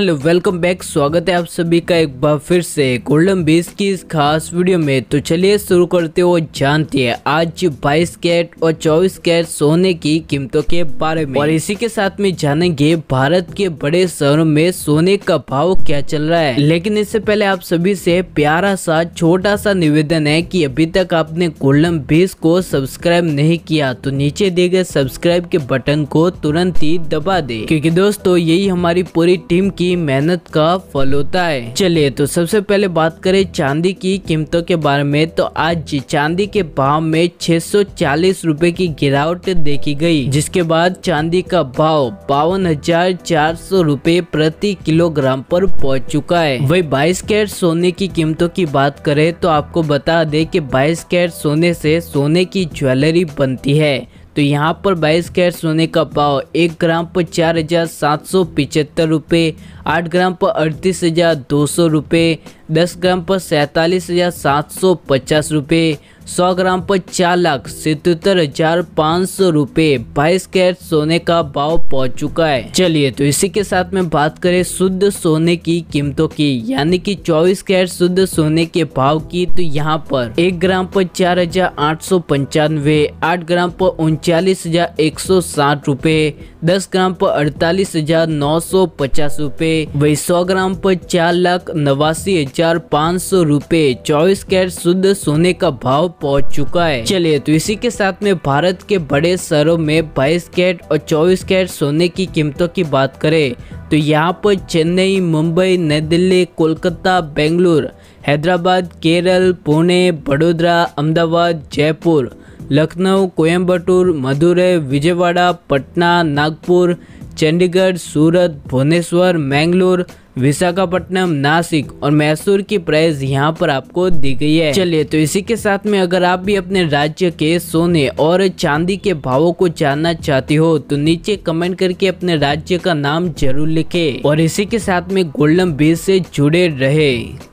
hello welcome back स्वागत है आप सभी का एक बार फिर से गोल्डन बीस की इस खास वीडियो में तो चलिए शुरू करते हो जानते हैं आज 22 कैरेट और 24 कैरेट सोने की कीमतों के बारे में और इसी के साथ में जानेंगे भारत के बड़े शहरों में सोने का भाव क्या चल रहा है लेकिन इससे पहले आप सभी से प्यारा सा छोटा सा निवेदन है की अभी तक आपने गोल्डन बीस को सब्सक्राइब नहीं किया तो नीचे दिए गए सब्सक्राइब के बटन को तुरंत ही दबा दे क्यूँकी दोस्तों यही हमारी पूरी टीम की की मेहनत का फल होता है चलिए तो सबसे पहले बात करें चांदी की कीमतों के बारे में तो आज चांदी के भाव में छह सौ की गिरावट देखी गई जिसके बाद चांदी का भाव बावन हजार चार सौ रूपए प्रति किलोग्राम पर पहुंच चुका है वही बाईस कैरेट सोने की कीमतों की बात करें तो आपको बता दें कि 22 कैरेट सोने से सोने की ज्वेलरी बनती है तो यहाँ पर बाईस कैरेट सोने का पाव एक ग्राम पर चार हज़ार सात सौ पिचहत्तर रुपये आठ ग्राम पर अड़तीस हज़ार दो सौ रुपये दस ग्राम पर सैंतालीस हज़ार सात सौ पचास रुपये सौ ग्राम पर चार लाख सतहत्तर हजार पाँच सौ रूपए बाईस कैरेट सोने का भाव पहुंच चुका है चलिए तो इसी के साथ में बात करें शुद्ध सोने की कीमतों की यानी कि 24 कैरेट शुद्ध सोने के भाव की तो यहाँ पर एक ग्राम पर चार हजार आठ सौ पंचानवे आठ ग्राम पर उनचालीस हजार एक सौ साठ रूपए दस ग्राम पर अड़तालीस हजार नौ सौ पचास रूपए वही सौ ग्राम पर चार लाख नवासी हजार पाँच सौ रूपए चौबीस कैरेट शुद्ध सोने का भाव पहुंच चुका है चलिए तो इसी के साथ में भारत के बड़े शहरों में बाईस कैरेट और चौबीस कैरेट सोने की कीमतों की बात करें तो यहाँ पर चेन्नई मुंबई नई दिल्ली कोलकाता बेंगलुरु हैदराबाद केरल पुणे बड़ोदरा अहमदाबाद जयपुर लखनऊ कोयम्बटूर मदुरै विजयवाड़ा पटना नागपुर चंडीगढ़ सूरत भुवनेश्वर मैंगलोर विशाखापट्टनम नासिक और मैसूर की प्राइस यहाँ पर आपको दी गई है चलिए तो इसी के साथ में अगर आप भी अपने राज्य के सोने और चांदी के भावों को जानना चाहती हो तो नीचे कमेंट करके अपने राज्य का नाम जरूर लिखें और इसी के साथ में गोल्डन बीस से जुड़े रहे